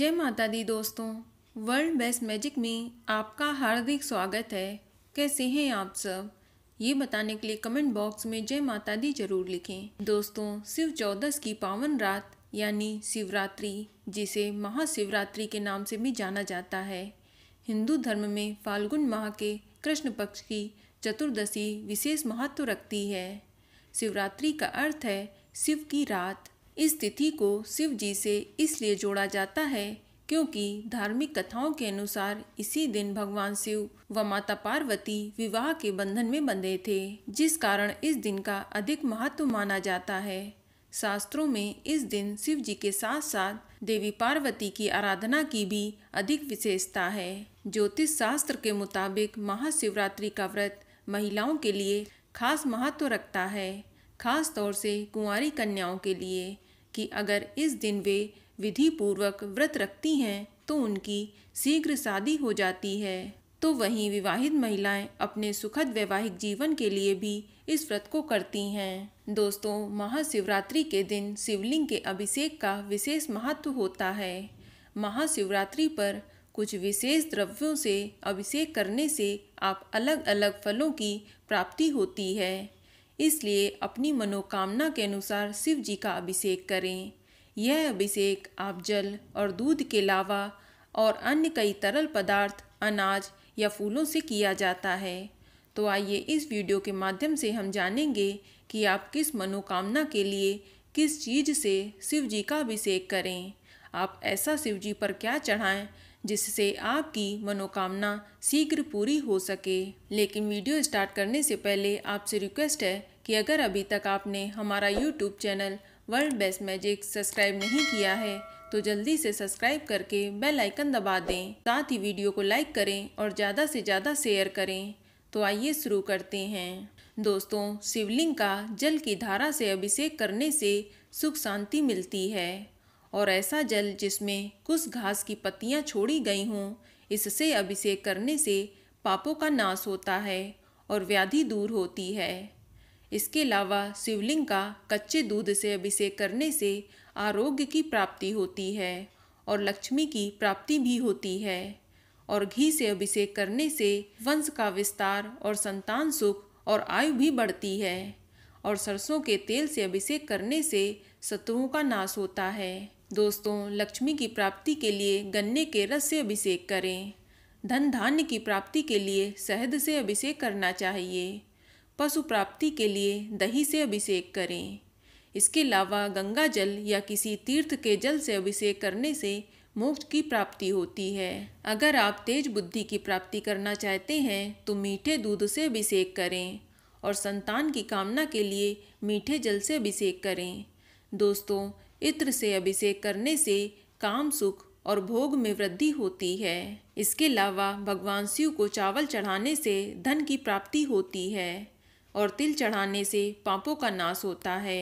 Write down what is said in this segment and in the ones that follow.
जय माता दी दोस्तों वर्ल्ड बेस्ट मैजिक में आपका हार्दिक स्वागत है कैसे हैं आप सब ये बताने के लिए कमेंट बॉक्स में जय माता दी जरूर लिखें दोस्तों शिव चौदस की पावन रात यानी शिवरात्रि जिसे महाशिवरात्रि के नाम से भी जाना जाता है हिंदू धर्म में फाल्गुन माह के कृष्ण पक्ष की चतुर्दशी विशेष महत्व रखती है शिवरात्रि का अर्थ है शिव की रात इस तिथि को शिव जी से इसलिए जोड़ा जाता है क्योंकि धार्मिक कथाओं के अनुसार इसी दिन भगवान शिव व माता पार्वती विवाह के बंधन में बंधे थे जिस कारण इस दिन का अधिक महत्व माना जाता है शास्त्रों में इस दिन शिव जी के साथ साथ देवी पार्वती की आराधना की भी अधिक विशेषता है ज्योतिष शास्त्र के मुताबिक महाशिवरात्रि का व्रत महिलाओं के लिए खास महत्व रखता है खास तौर से कुंवारी कन्याओं के लिए कि अगर इस दिन वे विधिपूर्वक व्रत रखती हैं तो उनकी शीघ्र शादी हो जाती है तो वहीं विवाहित महिलाएं अपने सुखद वैवाहिक जीवन के लिए भी इस व्रत को करती हैं दोस्तों महाशिवरात्रि के दिन शिवलिंग के अभिषेक का विशेष महत्व होता है महाशिवरात्रि पर कुछ विशेष द्रव्यों से अभिषेक करने से आप अलग अलग फलों की प्राप्ति होती है इसलिए अपनी मनोकामना के अनुसार शिव जी का अभिषेक करें यह अभिषेक आप जल और दूध के अलावा और अन्य कई तरल पदार्थ अनाज या फूलों से किया जाता है तो आइए इस वीडियो के माध्यम से हम जानेंगे कि आप किस मनोकामना के लिए किस चीज़ से शिव जी का अभिषेक करें आप ऐसा शिव जी पर क्या चढ़ाएं जिससे आपकी मनोकामना शीघ्र पूरी हो सके लेकिन वीडियो स्टार्ट करने से पहले आपसे रिक्वेस्ट है कि अगर अभी तक आपने हमारा YouTube channel world best magic subscribe नहीं किया है तो जल्दी से सब्सक्राइब करके बेल आइकन दबा दें साथ ही वीडियो को लाइक करें और ज़्यादा से ज़्यादा शेयर करें तो आइए शुरू करते हैं दोस्तों शिवलिंग का जल की धारा से अभिषेक करने से सुख शांति मिलती है और ऐसा जल जिसमें कुछ घास की पत्तियां छोड़ी गई हों इससे अभिषेक करने से पापों का नाश होता है और व्याधि दूर होती है इसके अलावा शिवलिंग का कच्चे दूध से अभिषेक करने से आरोग्य की प्राप्ति होती है और लक्ष्मी की प्राप्ति भी होती है और घी से अभिषेक करने से वंश का विस्तार और संतान सुख और आयु भी बढ़ती है और सरसों के तेल से अभिषेक करने से शत्रुओं का नाश होता है दोस्तों लक्ष्मी की प्राप्ति के लिए गन्ने के रस से अभिषेक करें धन धान्य की प्राप्ति के लिए शहद से अभिषेक करना चाहिए पशु प्राप्ति के लिए दही से अभिषेक करें इसके अलावा गंगा जल या किसी तीर्थ के जल से अभिषेक करने से मोक्ष की प्राप्ति होती है अगर आप तेज बुद्धि की प्राप्ति करना चाहते हैं तो मीठे दूध से अभिषेक करें और संतान की कामना के लिए मीठे जल से अभिषेक करें दोस्तों इत्र से अभिषेक करने से काम सुख और भोग में वृद्धि होती है इसके अलावा भगवान शिव को चावल चढ़ाने से धन की प्राप्ति होती है और तिल चढ़ाने से पापों का नाश होता है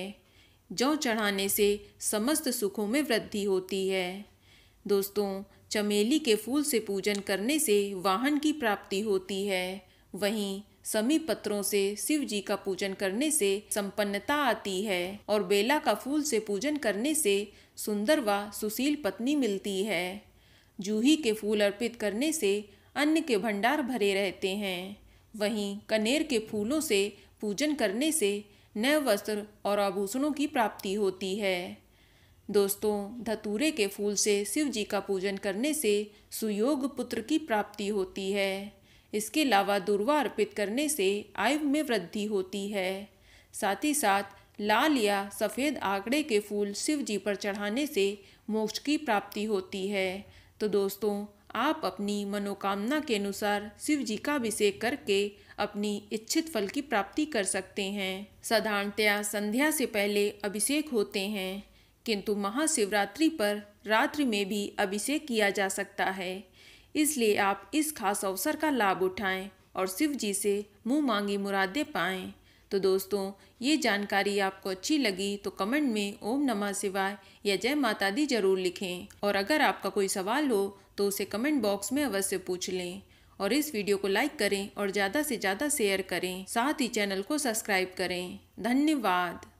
जौ चढ़ाने से समस्त सुखों में वृद्धि होती है दोस्तों चमेली के फूल से पूजन करने से वाहन की प्राप्ति होती है वहीं समी पत्रों से शिव जी का पूजन करने से संपन्नता आती है और बेला का फूल से पूजन करने से सुंदर व सुशील पत्नी मिलती है जूही के फूल अर्पित करने से अन्न के भंडार भरे रहते हैं वहीं कनेर के फूलों से पूजन करने से नए वस्त्र और आभूषणों की प्राप्ति होती है दोस्तों धतूरे के फूल से शिव जी का पूजन करने से सुयोग पुत्र की प्राप्ति होती है इसके अलावा दुर्वा अर्पित करने से आयु में वृद्धि होती है साथ ही साथ लाल या सफ़ेद आंकड़े के फूल शिव जी पर चढ़ाने से मोक्ष की प्राप्ति होती है तो दोस्तों आप अपनी मनोकामना के अनुसार शिव जी का अभिषेक करके अपनी इच्छित फल की प्राप्ति कर सकते हैं साधारणतया संध्या से पहले अभिषेक होते हैं किंतु महाशिवरात्रि पर रात्रि में भी अभिषेक किया जा सकता है इसलिए आप इस खास अवसर का लाभ उठाएं और शिव जी से मुँह मांगी मुरादें पाएं तो दोस्तों ये जानकारी आपको अच्छी लगी तो कमेंट में ओम नमः शिवाय या जय माता दी जरूर लिखें और अगर आपका कोई सवाल हो तो उसे कमेंट बॉक्स में अवश्य पूछ लें और इस वीडियो को लाइक करें और ज़्यादा से ज़्यादा शेयर करें साथ ही चैनल को सब्सक्राइब करें धन्यवाद